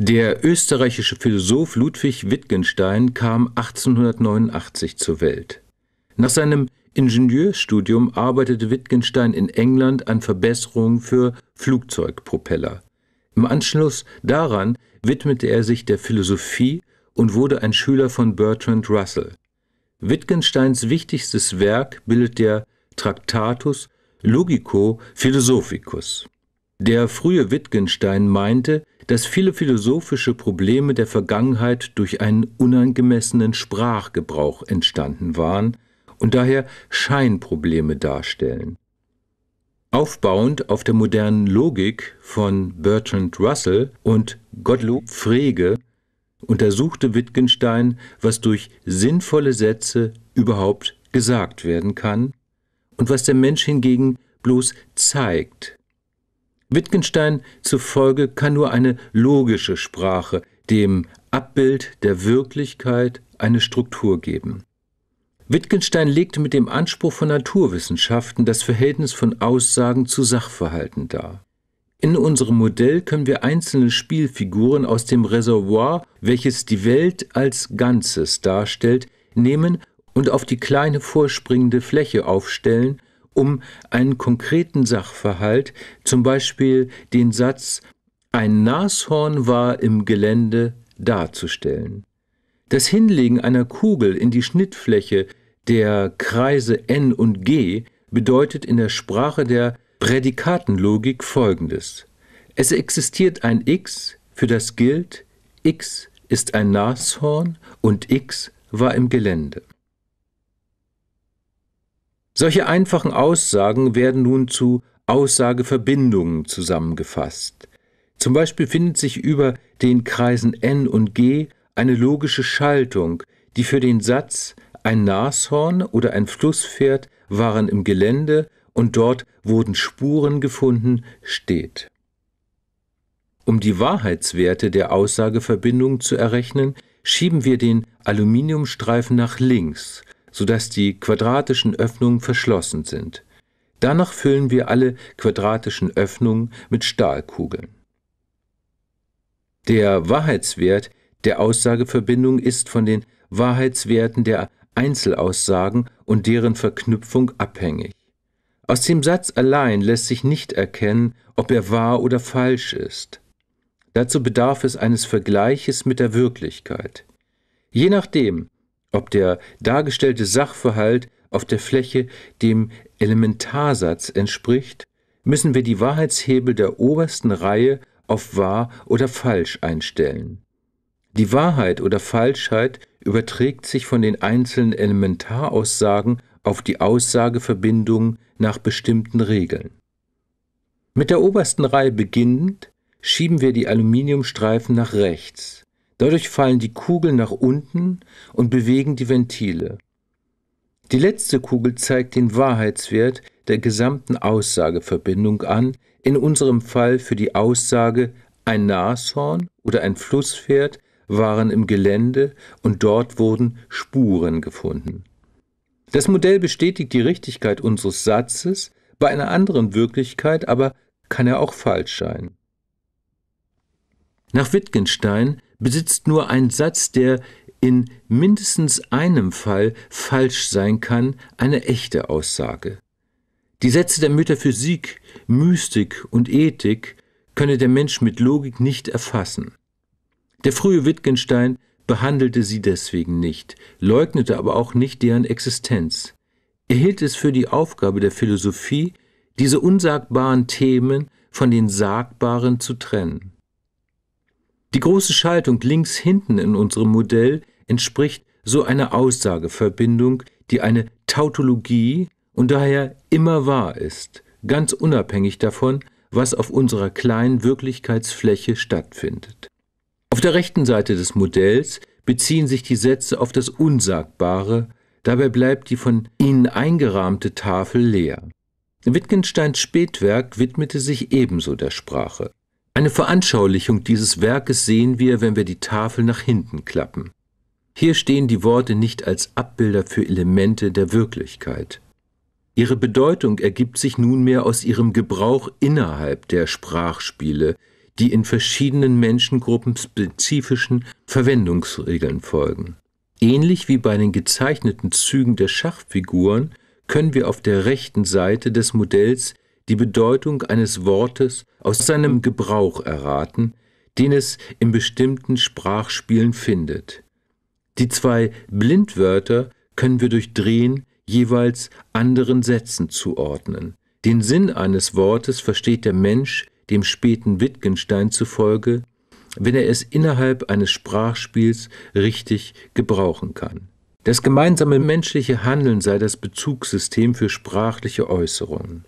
Der österreichische Philosoph Ludwig Wittgenstein kam 1889 zur Welt. Nach seinem Ingenieurstudium arbeitete Wittgenstein in England an Verbesserungen für Flugzeugpropeller. Im Anschluss daran widmete er sich der Philosophie und wurde ein Schüler von Bertrand Russell. Wittgensteins wichtigstes Werk bildet der Tractatus Logico Philosophicus. Der frühe Wittgenstein meinte, dass viele philosophische Probleme der Vergangenheit durch einen unangemessenen Sprachgebrauch entstanden waren und daher Scheinprobleme darstellen. Aufbauend auf der modernen Logik von Bertrand Russell und Gottlob Frege untersuchte Wittgenstein, was durch sinnvolle Sätze überhaupt gesagt werden kann und was der Mensch hingegen bloß zeigt, Wittgenstein zufolge kann nur eine logische Sprache dem Abbild der Wirklichkeit eine Struktur geben. Wittgenstein legt mit dem Anspruch von Naturwissenschaften das Verhältnis von Aussagen zu Sachverhalten dar. In unserem Modell können wir einzelne Spielfiguren aus dem Reservoir, welches die Welt als Ganzes darstellt, nehmen und auf die kleine vorspringende Fläche aufstellen, um einen konkreten Sachverhalt, zum Beispiel den Satz Ein Nashorn war im Gelände darzustellen. Das Hinlegen einer Kugel in die Schnittfläche der Kreise N und G bedeutet in der Sprache der Prädikatenlogik folgendes. Es existiert ein X, für das gilt, X ist ein Nashorn und X war im Gelände. Solche einfachen Aussagen werden nun zu Aussageverbindungen zusammengefasst. Zum Beispiel findet sich über den Kreisen N und G eine logische Schaltung, die für den Satz ein Nashorn oder ein Flusspferd waren im Gelände und dort wurden Spuren gefunden steht. Um die Wahrheitswerte der Aussageverbindung zu errechnen, schieben wir den Aluminiumstreifen nach links sodass die quadratischen Öffnungen verschlossen sind. Danach füllen wir alle quadratischen Öffnungen mit Stahlkugeln. Der Wahrheitswert der Aussageverbindung ist von den Wahrheitswerten der Einzelaussagen und deren Verknüpfung abhängig. Aus dem Satz allein lässt sich nicht erkennen, ob er wahr oder falsch ist. Dazu bedarf es eines Vergleiches mit der Wirklichkeit. Je nachdem, ob der dargestellte Sachverhalt auf der Fläche dem Elementarsatz entspricht, müssen wir die Wahrheitshebel der obersten Reihe auf wahr oder falsch einstellen. Die Wahrheit oder Falschheit überträgt sich von den einzelnen Elementaraussagen auf die Aussageverbindungen nach bestimmten Regeln. Mit der obersten Reihe beginnend schieben wir die Aluminiumstreifen nach rechts. Dadurch fallen die Kugeln nach unten und bewegen die Ventile. Die letzte Kugel zeigt den Wahrheitswert der gesamten Aussageverbindung an, in unserem Fall für die Aussage ein Nashorn oder ein Flusspferd waren im Gelände und dort wurden Spuren gefunden. Das Modell bestätigt die Richtigkeit unseres Satzes, bei einer anderen Wirklichkeit aber kann er auch falsch sein. Nach Wittgenstein besitzt nur ein Satz, der in mindestens einem Fall falsch sein kann, eine echte Aussage. Die Sätze der Metaphysik, Mystik und Ethik könne der Mensch mit Logik nicht erfassen. Der frühe Wittgenstein behandelte sie deswegen nicht, leugnete aber auch nicht deren Existenz. Er hielt es für die Aufgabe der Philosophie, diese unsagbaren Themen von den Sagbaren zu trennen. Die große Schaltung links hinten in unserem Modell entspricht so einer Aussageverbindung, die eine Tautologie und daher immer wahr ist, ganz unabhängig davon, was auf unserer kleinen Wirklichkeitsfläche stattfindet. Auf der rechten Seite des Modells beziehen sich die Sätze auf das Unsagbare, dabei bleibt die von ihnen eingerahmte Tafel leer. Wittgensteins Spätwerk widmete sich ebenso der Sprache. Eine Veranschaulichung dieses Werkes sehen wir, wenn wir die Tafel nach hinten klappen. Hier stehen die Worte nicht als Abbilder für Elemente der Wirklichkeit. Ihre Bedeutung ergibt sich nunmehr aus ihrem Gebrauch innerhalb der Sprachspiele, die in verschiedenen Menschengruppen spezifischen Verwendungsregeln folgen. Ähnlich wie bei den gezeichneten Zügen der Schachfiguren können wir auf der rechten Seite des Modells die Bedeutung eines Wortes aus seinem Gebrauch erraten, den es in bestimmten Sprachspielen findet. Die zwei Blindwörter können wir durch Drehen jeweils anderen Sätzen zuordnen. Den Sinn eines Wortes versteht der Mensch dem späten Wittgenstein zufolge, wenn er es innerhalb eines Sprachspiels richtig gebrauchen kann. Das gemeinsame menschliche Handeln sei das Bezugssystem für sprachliche Äußerungen.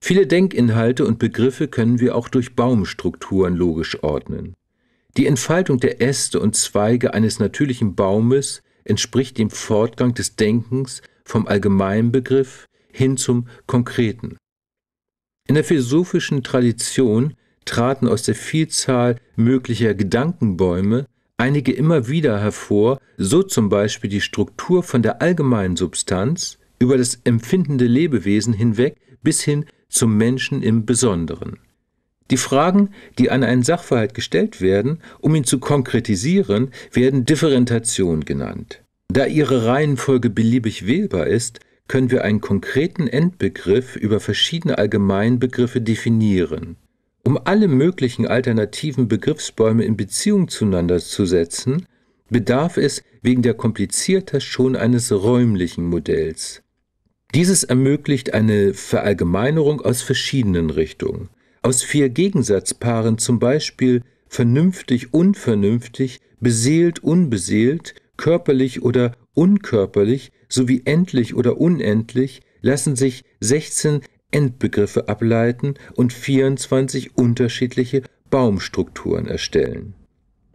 Viele Denkinhalte und Begriffe können wir auch durch Baumstrukturen logisch ordnen. Die Entfaltung der Äste und Zweige eines natürlichen Baumes entspricht dem Fortgang des Denkens vom allgemeinen Begriff hin zum Konkreten. In der philosophischen Tradition traten aus der Vielzahl möglicher Gedankenbäume einige immer wieder hervor, so zum Beispiel die Struktur von der allgemeinen Substanz über das empfindende Lebewesen hinweg bis hin zum Menschen im Besonderen. Die Fragen, die an einen Sachverhalt gestellt werden, um ihn zu konkretisieren, werden Differentation genannt. Da ihre Reihenfolge beliebig wählbar ist, können wir einen konkreten Endbegriff über verschiedene Allgemeinbegriffe definieren. Um alle möglichen alternativen Begriffsbäume in Beziehung zueinander zu setzen, bedarf es wegen der Kompliziertheit schon eines räumlichen Modells. Dieses ermöglicht eine Verallgemeinerung aus verschiedenen Richtungen. Aus vier Gegensatzpaaren zum Beispiel vernünftig unvernünftig, beseelt unbeseelt, körperlich oder unkörperlich sowie endlich oder unendlich lassen sich 16 Endbegriffe ableiten und 24 unterschiedliche Baumstrukturen erstellen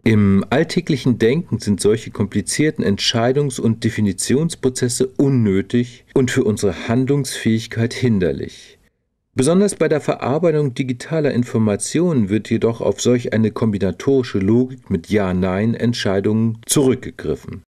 im alltäglichen Denken sind solche komplizierten Entscheidungs- und Definitionsprozesse unnötig und für unsere Handlungsfähigkeit hinderlich. Besonders bei der Verarbeitung digitaler Informationen wird jedoch auf solch eine kombinatorische Logik mit Ja-Nein-Entscheidungen zurückgegriffen